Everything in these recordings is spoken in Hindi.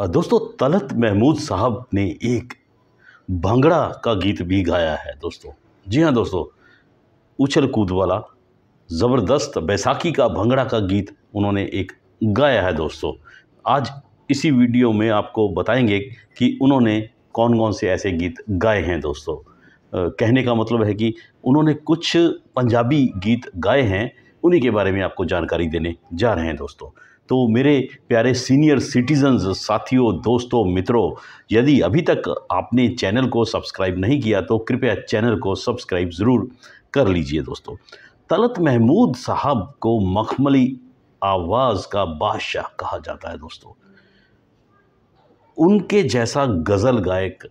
दोस्तों तलत महमूद साहब ने एक भांगड़ा का गीत भी गाया है दोस्तों जी हाँ दोस्तों उछल कूद वाला ज़बरदस्त बैसाखी का भंगड़ा का गीत उन्होंने एक गाया है दोस्तों आज इसी वीडियो में आपको बताएंगे कि उन्होंने कौन कौन से ऐसे गीत गाए हैं दोस्तों कहने का मतलब है कि उन्होंने कुछ पंजाबी गीत गाए हैं उन्हीं के बारे में आपको जानकारी देने जा रहे हैं दोस्तों तो मेरे प्यारे सीनियर सिटीजन्स साथियों दोस्तों मित्रों यदि अभी तक आपने चैनल को सब्सक्राइब नहीं किया तो कृपया चैनल को सब्सक्राइब ज़रूर कर लीजिए दोस्तों तलत महमूद साहब को मखमली आवाज़ का बादशाह कहा जाता है दोस्तों उनके जैसा गज़ल गायक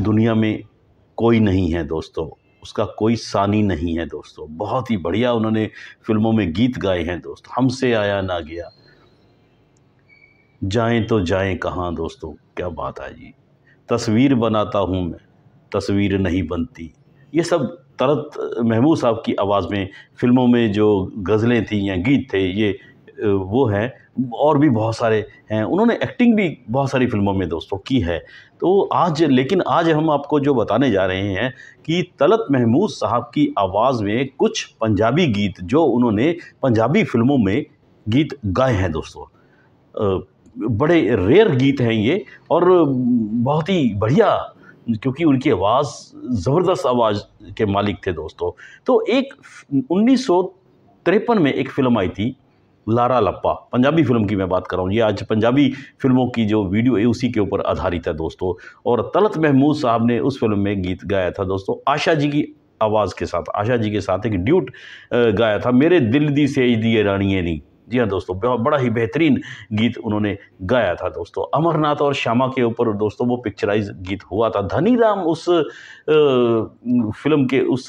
दुनिया में कोई नहीं है दोस्तों उसका कोई सानी नहीं है दोस्तों बहुत ही बढ़िया उन्होंने फिल्मों में गीत गाए हैं दोस्तों हमसे आया ना गया जाएं तो जाएं कहाँ दोस्तों क्या बात है जी तस्वीर बनाता हूँ मैं तस्वीर नहीं बनती ये सब तरत महमूद साहब की आवाज़ में फ़िल्मों में जो गज़लें थी या गीत थे ये वो हैं और भी बहुत सारे हैं उन्होंने एक्टिंग भी बहुत सारी फिल्मों में दोस्तों की है तो आज लेकिन आज हम आपको जो बताने जा रहे हैं कि तलत महमूद साहब की आवाज़ में कुछ पंजाबी गीत जो उन्होंने पंजाबी फिल्मों में गीत गाए हैं दोस्तों बड़े रेयर गीत हैं ये और बहुत ही बढ़िया क्योंकि उनकी आवाज़ ज़बरदस्त आवाज़ के मालिक थे दोस्तों तो एक उन्नीस में एक फ़िल्म आई थी लारा लप्पा पंजाबी फिल्म की मैं बात कर रहा हूँ ये आज पंजाबी फिल्मों की जो वीडियो है उसी के ऊपर आधारित है दोस्तों और तलत महमूद साहब ने उस फिल्म में गीत गाया था दोस्तों आशा जी की आवाज़ के साथ आशा जी के साथ एक ड्यूट गाया था मेरे दिल दी सेज दिए रानिए नी जी हाँ दोस्तों बड़ा ही बेहतरीन गीत उन्होंने गाया था दोस्तों अमरनाथ और श्यामा के ऊपर दोस्तों वो पिक्चराइज गीत हुआ था धनी राम उस फिल्म के उस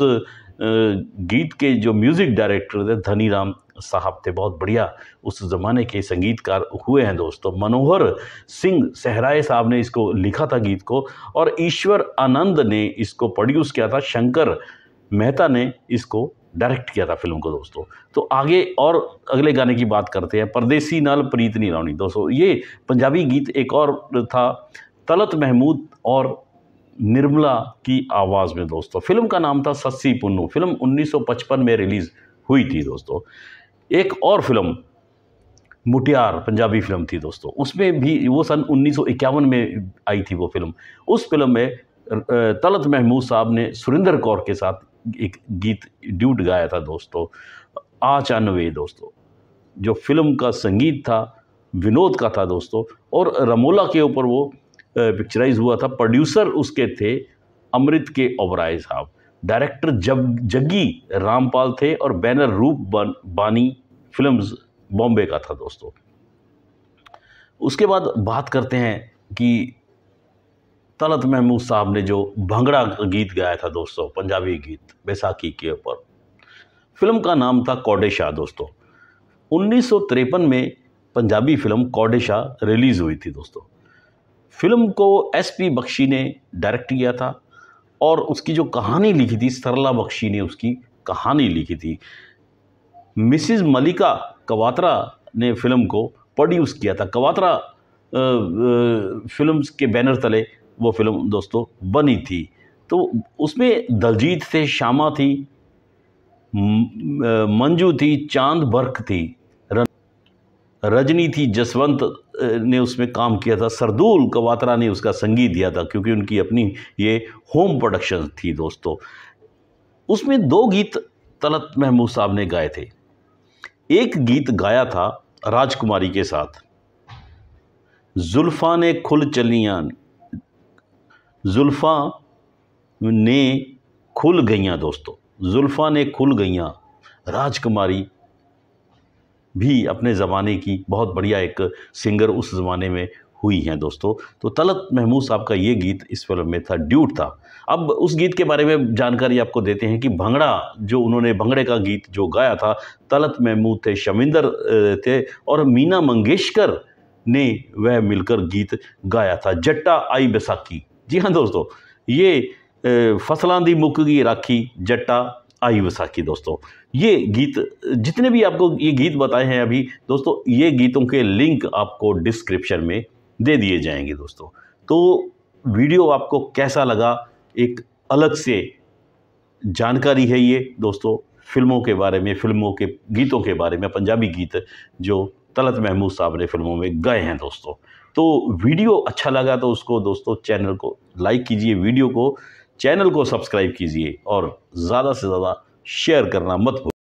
गीत के जो म्यूज़िक डायरेक्टर थे धनी राम साहब थे बहुत बढ़िया उस ज़माने के संगीतकार हुए हैं दोस्तों मनोहर सिंह सहराय साहब ने इसको लिखा था गीत को और ईश्वर आनंद ने इसको प्रोड्यूस किया था शंकर मेहता ने इसको डायरेक्ट किया था फिल्म को दोस्तों तो आगे और अगले गाने की बात करते हैं परदेसी नाल प्रीत नी रावणी दोस्तों ये पंजाबी गीत एक और था तलत महमूद और निर्मला की आवाज़ में दोस्तों फिल्म का नाम था सस्सी पुन्नू फिल्म 1955 में रिलीज़ हुई थी दोस्तों एक और फिल्म मुटियार पंजाबी फिल्म थी दोस्तों उसमें भी वो सन 1951 में आई थी वो फिल्म उस फिल्म में तलत महमूद साहब ने सुरेंद्र कौर के साथ एक गीत ड्यूट गाया था दोस्तों आ दोस्तों जो फिल्म का संगीत था विनोद का था दोस्तों और रमोला के ऊपर वो पिक्चराइज हुआ था प्रोड्यूसर उसके थे अमृत के ओबराय साहब डायरेक्टर जब जग्गी रामपाल थे और बैनर रूप बन, बानी फिल्म्स बॉम्बे का था दोस्तों उसके बाद बात करते हैं कि तलत महमूद साहब ने जो भंगड़ा गीत गाया था दोस्तों पंजाबी गीत बैसाखी के ऊपर फिल्म का नाम था कौडेशा दोस्तों उन्नीस में पंजाबी फिल्म कौडेशा रिलीज़ हुई थी दोस्तों फिल्म को एसपी बख्शी ने डायरेक्ट किया था और उसकी जो कहानी लिखी थी सरला बख्शी ने उसकी कहानी लिखी थी मिसिज मलिका कवात्रा ने फिल्म को प्रोड्यूस किया था कवात्रा फिल्म्स के बैनर तले वो फिल्म दोस्तों बनी थी तो उसमें दलजीत थे श्यामा थी मंजू थी चांद बर्क थी रजनी थी जसवंत ने उसमें काम किया था सरदूल कवात्रा ने उसका संगीत दिया था क्योंकि उनकी अपनी ये होम प्रोडक्शन थी दोस्तों उसमें दो गीत तलत महमूद साहब ने गाए थे एक गीत गाया था राजकुमारी के साथ जुल्फ़ा ने खुल चलिया जुल्फ़ा ने खुल गईया दोस्तों जुल्फ़ा ने खुल गईया राजकुमारी भी अपने ज़माने की बहुत बढ़िया एक सिंगर उस ज़माने में हुई हैं दोस्तों तो तलत महमूद साहब का ये गीत इस फिल्म में था ड्यूट था अब उस गीत के बारे में जानकारी आपको देते हैं कि भंगड़ा जो उन्होंने भंगड़े का गीत जो गाया था तलत महमूद थे शमिंदर थे और मीना मंगेशकर ने वह मिलकर गीत गाया था जट्टा आई बैसाखी जी हाँ दोस्तों ये फसलां दी गई राखी जट्टा आई वसाखी दोस्तों ये गीत जितने भी आपको ये गीत बताए हैं अभी दोस्तों ये गीतों के लिंक आपको डिस्क्रिप्शन में दे दिए जाएंगे दोस्तों तो वीडियो आपको कैसा लगा एक अलग से जानकारी है ये दोस्तों फिल्मों के बारे में फिल्मों के गीतों के बारे में पंजाबी गीत जो तलत महमूद साहब ने फिल्मों में गए हैं दोस्तों तो वीडियो अच्छा लगा तो उसको दोस्तों चैनल को लाइक कीजिए वीडियो को चैनल को सब्सक्राइब कीजिए और ज़्यादा से ज़्यादा शेयर करना मत